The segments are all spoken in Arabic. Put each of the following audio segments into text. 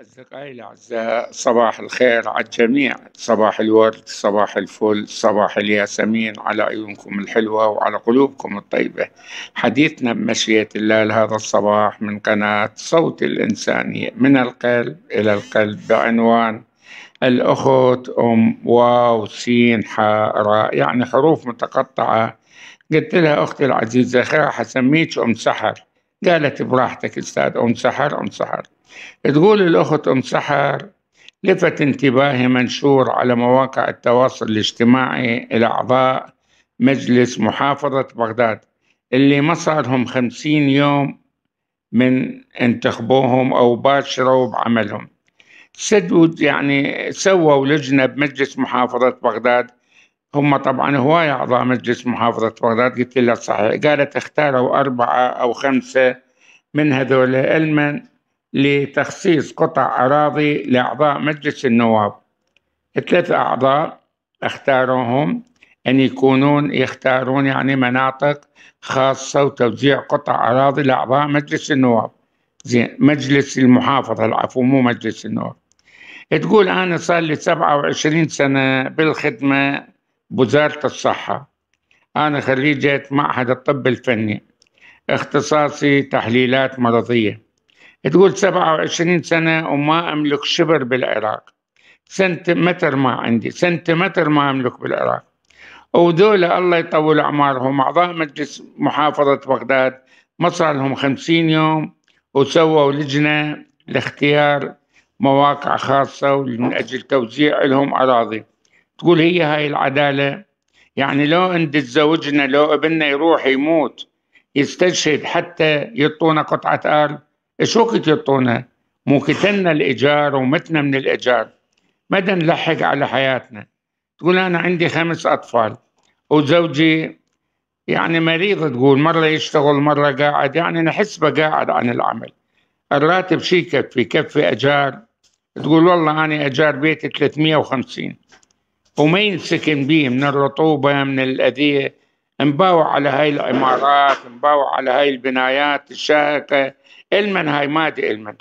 أصدقائي الأعزاء صباح الخير على الجميع صباح الورد صباح الفل صباح الياسمين على عيونكم الحلوة وعلى قلوبكم الطيبة حديثنا بمشيئة الله لهذا الصباح من قناة صوت الإنسانية من القلب إلى القلب بعنوان الأخت أم واو سين حاء راء يعني حروف متقطعة قلت لها أختي العزيزة خير حسميك أم سحر قالت براحتك استاذ ام سحر ام سحر تقول الاخت ام سحر لفت انتباهي منشور على مواقع التواصل الاجتماعي الأعضاء مجلس محافظه بغداد اللي ما صار خمسين يوم من انتخبوهم او باشروا بعملهم سدوا يعني سووا لجنه بمجلس محافظه بغداد هم طبعا هواية أعضاء مجلس محافظة بغداد قلت لها صحيح قالت اختاروا أربعة أو خمسة من هذول المن لتخصيص قطع أراضي لأعضاء مجلس النواب ثلاث أعضاء اختاروهم أن يكونون يختارون يعني مناطق خاصة وتوزيع قطع أراضي لأعضاء مجلس النواب زين مجلس المحافظة العفو مو مجلس النواب تقول أنا صار لي 27 سنة بالخدمة بوزارة الصحة أنا خريجة معهد الطب الفني اختصاصي تحليلات مرضية تقول 27 سنة وما أملك شبر بالعراق سنتيمتر ما عندي سنتيمتر ما أملك بالعراق ودول الله يطول أعمارهم أعضاء مجلس محافظة بغداد مصر لهم 50 يوم وسووا لجنة لاختيار مواقع خاصة من أجل توزيع لهم أراضي تقول هي هاي العدالة يعني لو انت تزوجنا لو ابننا يروح يموت يستشهد حتى يعطونا قطعة أرض شو وقت يعطونا مو كتلنا الإيجار ومتنا من الإيجار مدى نلحق على حياتنا تقول أنا عندي خمس أطفال وزوجي يعني مريض تقول مرة يشتغل مرة قاعد يعني نحسبه قاعد عن العمل الراتب شي يكفي كفي أجار تقول والله أنا أجار بيتي 350 وما ينسكن به من الرطوبة من الأذية انباوع على هاي العمارات انباوع على هاي البنايات الشائقة المن هاي ما دي المن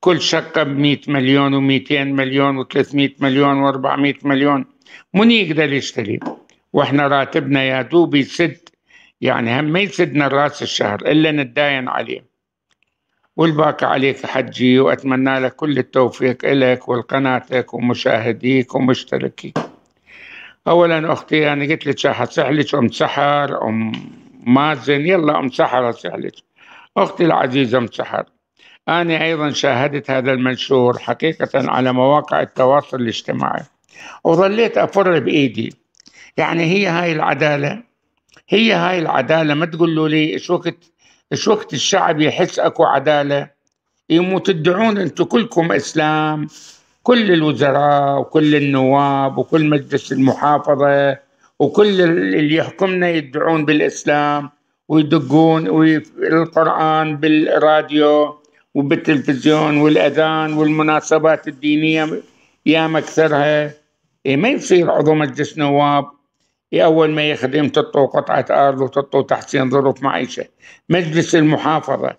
كل شقة ب 100 مليون و200 مليون و300 مليون و400 مليون من يقدر يشتري واحنا راتبنا يا دوب يسد يعني هم ما يسدنا راس الشهر الا نداين عليه والباقي عليك حجي واتمنى لك كل التوفيق لك ولقناتك ومشاهديك ومشتركيك اولا اختي انا يعني قلت لك حتسحلك ام سحر ام مازن يلا ام سحر حصحلك اختي العزيزه ام سحر انا ايضا شاهدت هذا المنشور حقيقه على مواقع التواصل الاجتماعي وظليت افر بايدي يعني هي هاي العداله هي هاي العداله ما تقولوا لي ايش وقت ايش وقت الشعب يحس اكو عداله يموت تدعون انتم كلكم اسلام كل الوزراء وكل النواب وكل مجلس المحافظة وكل اللي يحكمنا يدعون بالإسلام ويدقون القرآن بالراديو وبالتلفزيون والأذان والمناسبات الدينية يا أكثرها إيه، ما يصير عضو مجلس نواب إيه، أول ما يخدم تطو قطعة أرض وتطو تحسين ظروف معيشة مجلس المحافظة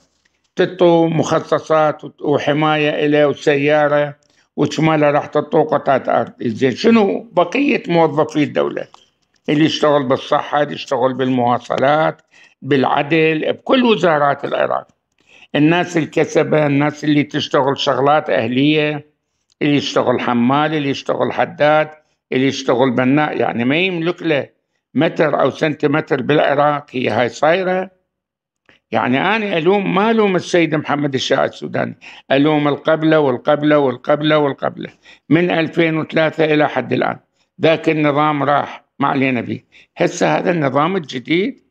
تطو مخصصات وحماية إليه وسيارة وشمالها راح تطوق قطعة أرض زين شنو بقية موظفي الدولة اللي يشتغل بالصحة اللي يشتغل بالمواصلات بالعدل بكل وزارات العراق الناس الكسبة الناس اللي تشتغل شغلات أهلية اللي يشتغل حمال اللي يشتغل حداد اللي يشتغل بناء يعني ما يملك له متر أو سنتيمتر بالعراق هي هاي صايرة يعني أنا ألوم ما ألوم السيد محمد الشاه السوداني ألوم القبلة والقبلة والقبلة والقبلة من 2003 إلى حد الآن ذاك النظام راح ما علينا به هسه هذا النظام الجديد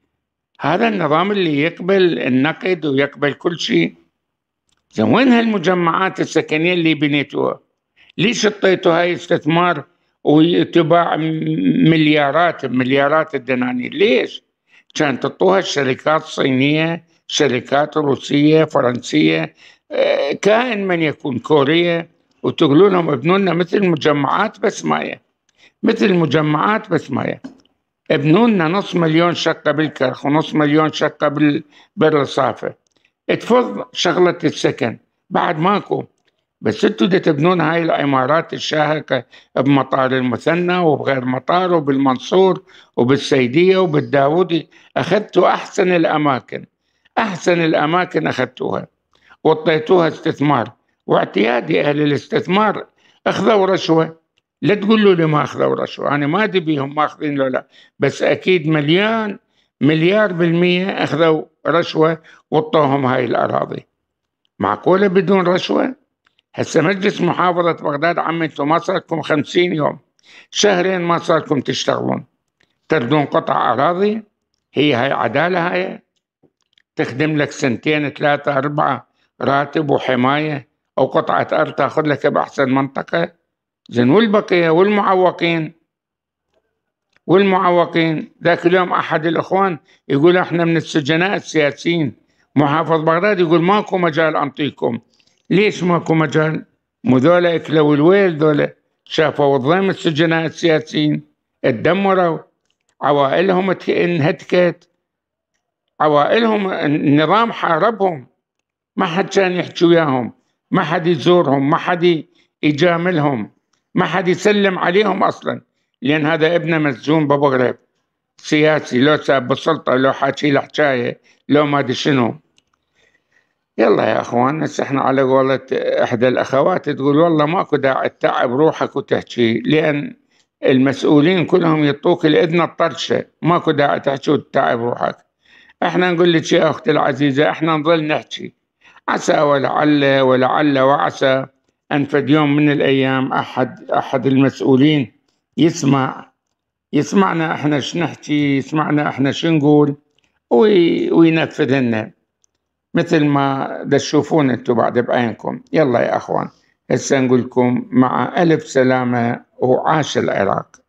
هذا النظام اللي يقبل النقد ويقبل كل شيء زين وين هالمجمعات السكنية اللي بنيتوها ليش حطيتوا هاي استثمار وتباع مليارات مليارات الدنانير ليش كانت تطوها الشركات الصينية شركات روسية فرنسية آه، كائن من يكون كورية وتقولونهم ابنونا مثل مجمعات بس مايا مثل مجمعات بس مايا ابنونا نص مليون شقة بالكرخ ونص مليون شقة بالرصافة تفض شغلة السكن بعد ماكو بس انتوا تبنون هاي العمارات الشاهقة بمطار المثنى وبغير مطار وبالمنصور وبالسيدية وبالداودي أخذتوا أحسن الأماكن أحسن الأماكن أخذتوها وطيتوها استثمار واعتيادي أهل الاستثمار أخذوا رشوة لا تقولوا لي ما أخذوا رشوة أنا ما أدري بيهم ما أخذين لا بس أكيد مليان مليار بالمية أخذوا رشوة وطوهم هاي الأراضي معقولة بدون رشوة هسه مجلس محافظة بغداد عم انتم ما صار لكم 50 يوم شهرين ما صار لكم تشتغلون تردون قطع أراضي هي هاي عدالة هاي تخدم لك سنتين ثلاثة أربعة راتب وحماية أو قطعة أرض تاخذ لك بأحسن منطقة زين والبقية والمعوقين والمعوقين ذاك اليوم أحد الإخوان يقول إحنا من السجناء السياسيين محافظ بغداد يقول ماكو مجال أنطيكم ليش ماكو مجال مو ذولا اكلوا الويل ذولا شافوا الظلم السجناء السياسيين اتدمروا عوائلهم انهتكت عوائلهم النظام حاربهم ما حد كان يحكي وياهم ما حد يزورهم ما حد يجاملهم ما حد يسلم عليهم اصلا لان هذا ابنه مسجون بابو غريب سياسي لو ساب بالسلطه لو حاكي له حكايه لو ما ادري شنو يلا يا اخوان هسه احنا على قولة احدى الاخوات تقول والله ماكو داعي تتعب روحك وتحكي لان المسؤولين كلهم يعطوك الاذن الطرشه ماكو داعي تحكي وتتعب روحك احنا نقول لك يا اختي العزيزه احنا نظل نحكي عسى ولعل ولعل وعسى ان في يوم من الايام احد احد المسؤولين يسمع يسمعنا احنا شو نحكي يسمعنا احنا شو نقول وينفذ لنا مثل ما تشوفون انتم بعد بعينكم يلا يا اخوان هسه نقول لكم مع الف سلامه وعاش العراق